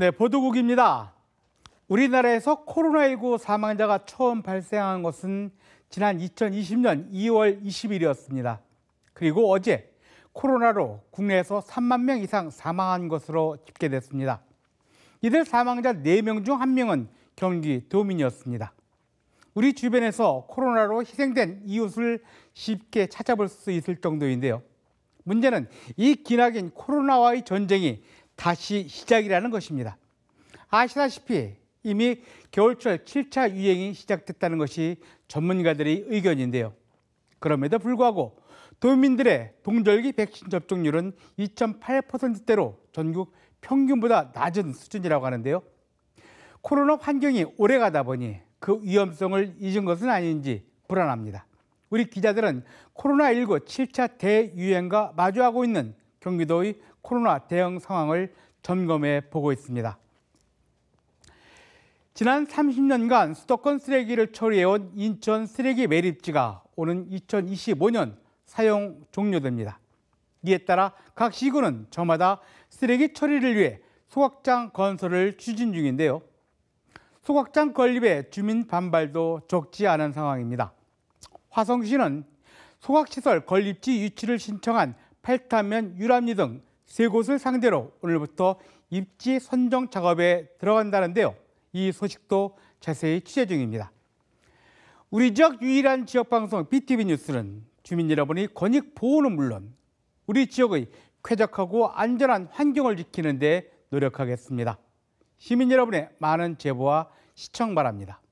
네, 보도국입니다. 우리나라에서 코로나19 사망자가 처음 발생한 것은 지난 2020년 2월 20일이었습니다. 그리고 어제 코로나로 국내에서 3만 명 이상 사망한 것으로 집계됐습니다. 이들 사망자 4명 중 1명은 경기 도민이었습니다. 우리 주변에서 코로나로 희생된 이웃을 쉽게 찾아볼 수 있을 정도인데요. 문제는 이 기나긴 코로나와의 전쟁이 다시 시작이라는 것입니다. 아시다시피 이미 겨울철 7차 유행이 시작됐다는 것이 전문가들의 의견인데요. 그럼에도 불구하고 도민들의 동절기 백신 접종률은 2.8%대로 전국 평균보다 낮은 수준이라고 하는데요. 코로나 환경이 오래 가다 보니 그 위험성을 잊은 것은 아닌지 불안합니다. 우리 기자들은 코로나19 7차 대유행과 마주하고 있는 경기도의 코로나 대응 상황을 점검해 보고 있습니다. 지난 30년간 수도권 쓰레기를 처리해온 인천 쓰레기 매립지가 오는 2025년 사용 종료됩니다. 이에 따라 각 시군은 저마다 쓰레기 처리를 위해 소각장 건설을 추진 중인데요. 소각장 건립에 주민 반발도 적지 않은 상황입니다. 화성시는 소각시설 건립지 유치를 신청한 팔타면 유람리 등 세 곳을 상대로 오늘부터 입지 선정 작업에 들어간다는데요. 이 소식도 자세히 취재 중입니다. 우리 지역 유일한 지역 방송 BTV 뉴스는 주민 여러분이 권익 보호는 물론 우리 지역의 쾌적하고 안전한 환경을 지키는 데 노력하겠습니다. 시민 여러분의 많은 제보와 시청 바랍니다.